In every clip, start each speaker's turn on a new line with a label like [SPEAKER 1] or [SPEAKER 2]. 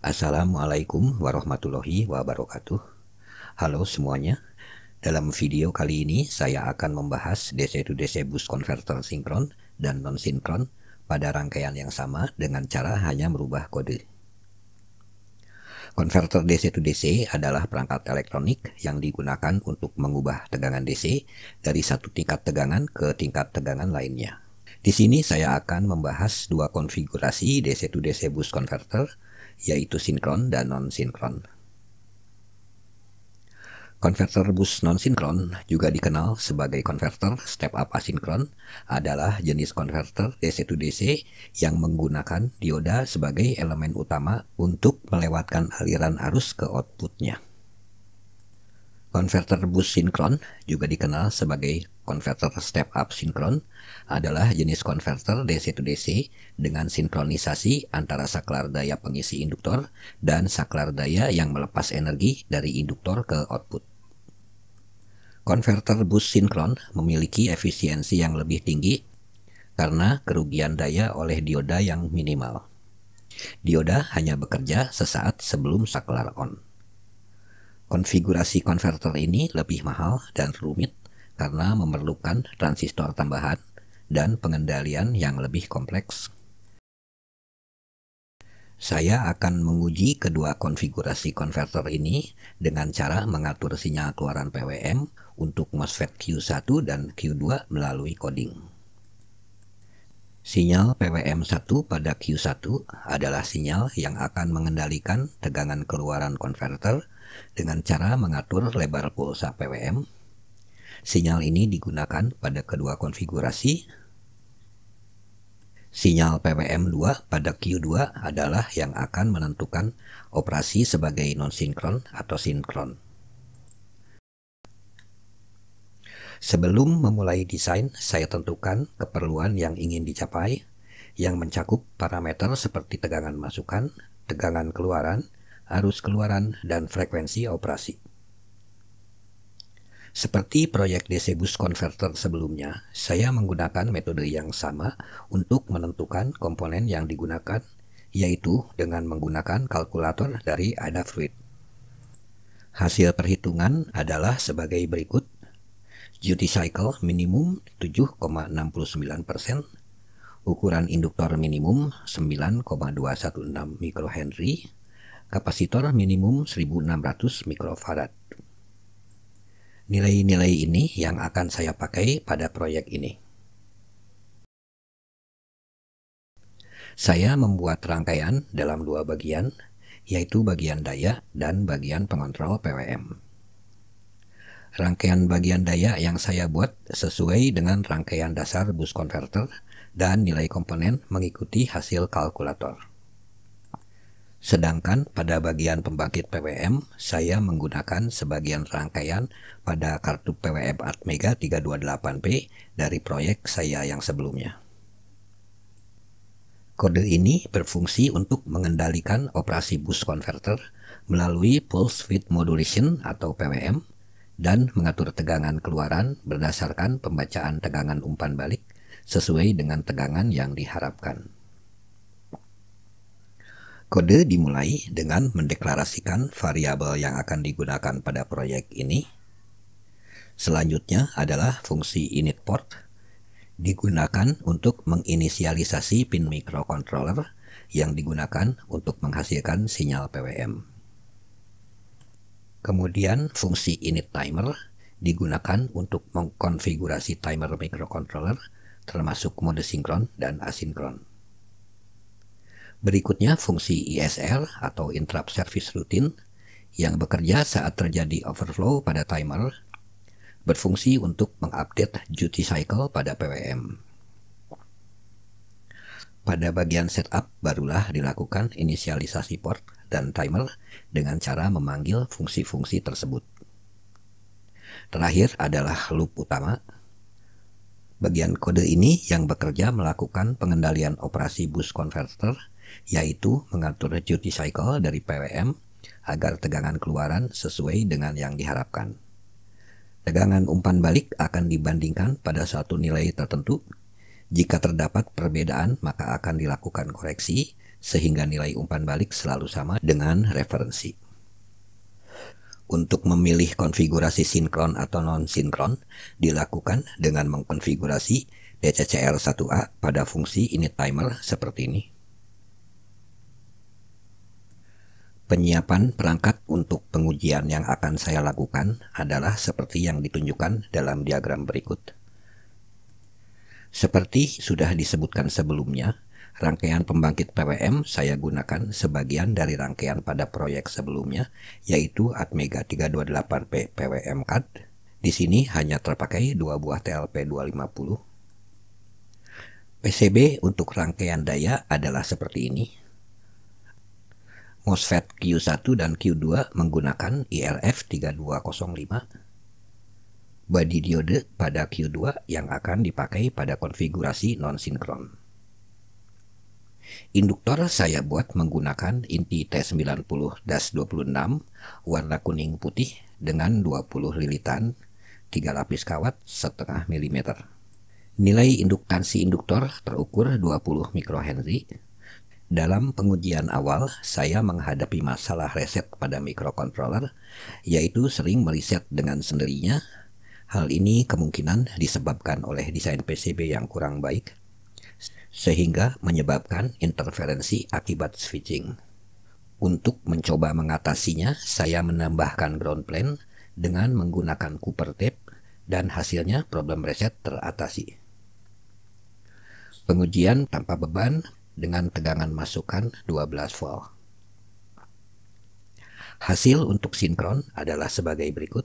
[SPEAKER 1] Assalamualaikum warahmatullahi wabarakatuh. Halo semuanya. Dalam video kali ini saya akan membahas DC-to-DC bus converter sinkron dan non-sinkron pada rangkaian yang sama dengan cara hanya merubah kode. Konverter DC to DC adalah perangkat elektronik yang digunakan untuk mengubah tegangan DC dari satu tingkat tegangan ke tingkat tegangan lainnya. Di sini saya akan membahas dua konfigurasi DC to DC bus converter yaitu sinkron dan non-sinkron. Konverter bus non-sinkron juga dikenal sebagai konverter step-up asinkron adalah jenis konverter DC-to-DC yang menggunakan dioda sebagai elemen utama untuk melewatkan aliran arus ke outputnya. Konverter bus sinkron, juga dikenal sebagai konverter step-up sinkron, adalah jenis konverter DC-to-DC dengan sinkronisasi antara saklar daya pengisi induktor dan saklar daya yang melepas energi dari induktor ke output. Konverter bus sinkron memiliki efisiensi yang lebih tinggi karena kerugian daya oleh dioda yang minimal. Dioda hanya bekerja sesaat sebelum saklar on. Konfigurasi konverter ini lebih mahal dan rumit karena memerlukan transistor tambahan dan pengendalian yang lebih kompleks. Saya akan menguji kedua konfigurasi konverter ini dengan cara mengatur sinyal keluaran PWM untuk MOSFET Q1 dan Q2 melalui coding. Sinyal PWM1 pada Q1 adalah sinyal yang akan mengendalikan tegangan keluaran konverter dengan cara mengatur lebar pulsa PWM. Sinyal ini digunakan pada kedua konfigurasi. Sinyal PWM2 pada Q2 adalah yang akan menentukan operasi sebagai non-sinkron atau sinkron. Sebelum memulai desain, saya tentukan keperluan yang ingin dicapai yang mencakup parameter seperti tegangan masukan, tegangan keluaran, arus keluaran, dan frekuensi operasi. Seperti proyek DC bus converter sebelumnya, saya menggunakan metode yang sama untuk menentukan komponen yang digunakan, yaitu dengan menggunakan kalkulator dari Adafruit. Hasil perhitungan adalah sebagai berikut. Duty cycle minimum 7,69%, ukuran induktor minimum 9,216 microhenry, kapasitor minimum 1600 mikrofarad. Nilai-nilai ini yang akan saya pakai pada proyek ini. Saya membuat rangkaian dalam dua bagian, yaitu bagian daya dan bagian pengontrol PWM. Rangkaian bagian daya yang saya buat sesuai dengan rangkaian dasar bus converter dan nilai komponen mengikuti hasil kalkulator. Sedangkan pada bagian pembangkit PWM, saya menggunakan sebagian rangkaian pada kartu PWM Atmega 328P dari proyek saya yang sebelumnya. Kode ini berfungsi untuk mengendalikan operasi bus converter melalui pulse width modulation atau PWM dan mengatur tegangan keluaran berdasarkan pembacaan tegangan umpan balik sesuai dengan tegangan yang diharapkan. Kode dimulai dengan mendeklarasikan variabel yang akan digunakan pada proyek ini. Selanjutnya adalah fungsi init port digunakan untuk menginisialisasi pin microcontroller yang digunakan untuk menghasilkan sinyal PWM. Kemudian fungsi init timer digunakan untuk mengkonfigurasi timer microcontroller termasuk mode sinkron dan asinkron. Berikutnya fungsi ISR atau Interrupt Service Routine yang bekerja saat terjadi overflow pada timer berfungsi untuk mengupdate duty cycle pada PWM. Pada bagian setup barulah dilakukan inisialisasi port dan timer dengan cara memanggil fungsi-fungsi tersebut. Terakhir adalah loop utama. Bagian kode ini yang bekerja melakukan pengendalian operasi bus converter yaitu mengatur duty cycle dari PWM agar tegangan keluaran sesuai dengan yang diharapkan. Tegangan umpan balik akan dibandingkan pada satu nilai tertentu. Jika terdapat perbedaan, maka akan dilakukan koreksi sehingga nilai umpan balik selalu sama dengan referensi. Untuk memilih konfigurasi sinkron atau non-sinkron dilakukan dengan mengkonfigurasi DCCR1A pada fungsi init timer seperti ini. Penyiapan perangkat untuk pengujian yang akan saya lakukan adalah seperti yang ditunjukkan dalam diagram berikut. Seperti sudah disebutkan sebelumnya, rangkaian pembangkit PWM saya gunakan sebagian dari rangkaian pada proyek sebelumnya, yaitu Atmega 328P PWM CAD. Di sini hanya terpakai dua buah TLP 250. PCB untuk rangkaian daya adalah seperti ini. MOSFET Q1 dan Q2 menggunakan ILF 3205 body diode pada Q2 yang akan dipakai pada konfigurasi non-sinkron. Induktor saya buat menggunakan inti T90-26 warna kuning putih dengan 20 lilitan, 3 lapis kawat setengah milimeter. Nilai induktansi induktor terukur 20 mikrohenry dalam pengujian awal, saya menghadapi masalah reset pada microcontroller, yaitu sering mereset dengan sendirinya. Hal ini kemungkinan disebabkan oleh desain PCB yang kurang baik, sehingga menyebabkan interferensi akibat switching. Untuk mencoba mengatasinya, saya menambahkan ground plane dengan menggunakan Cooper tape dan hasilnya problem reset teratasi. Pengujian tanpa beban dengan tegangan masukan 12 volt. Hasil untuk sinkron adalah sebagai berikut.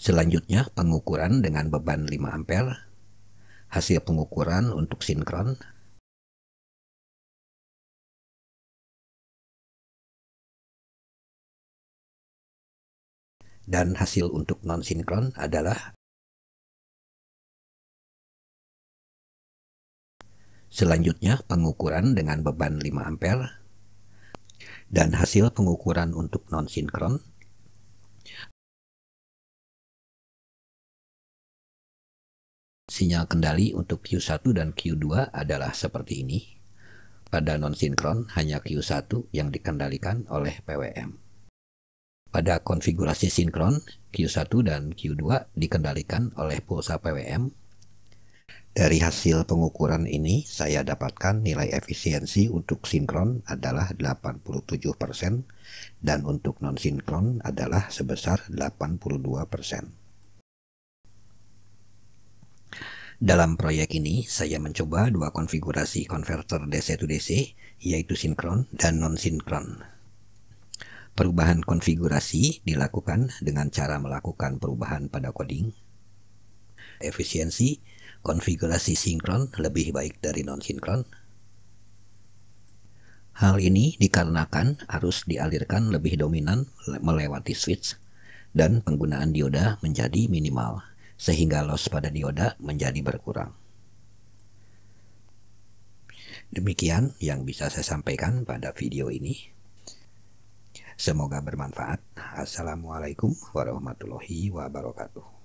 [SPEAKER 1] Selanjutnya pengukuran dengan beban 5 ampere. Hasil pengukuran untuk sinkron. Dan hasil untuk non-sinkron adalah Selanjutnya pengukuran dengan beban 5 ampere dan hasil pengukuran untuk non-sinkron. Sinyal kendali untuk Q1 dan Q2 adalah seperti ini. Pada non-sinkron hanya Q1 yang dikendalikan oleh PWM. Pada konfigurasi sinkron, Q1 dan Q2 dikendalikan oleh pulsa PWM dari hasil pengukuran ini, saya dapatkan nilai efisiensi untuk sinkron adalah 87% dan untuk non-sinkron adalah sebesar 82%. Dalam proyek ini, saya mencoba dua konfigurasi konverter DC to DC, yaitu sinkron dan non-sinkron. Perubahan konfigurasi dilakukan dengan cara melakukan perubahan pada coding. Efisiensi konfigurasi sinkron lebih baik dari non-sinkron. Hal ini dikarenakan arus dialirkan lebih dominan melewati switch dan penggunaan dioda menjadi minimal, sehingga loss pada dioda menjadi berkurang. Demikian yang bisa saya sampaikan pada video ini. Semoga bermanfaat. Assalamualaikum warahmatullahi wabarakatuh.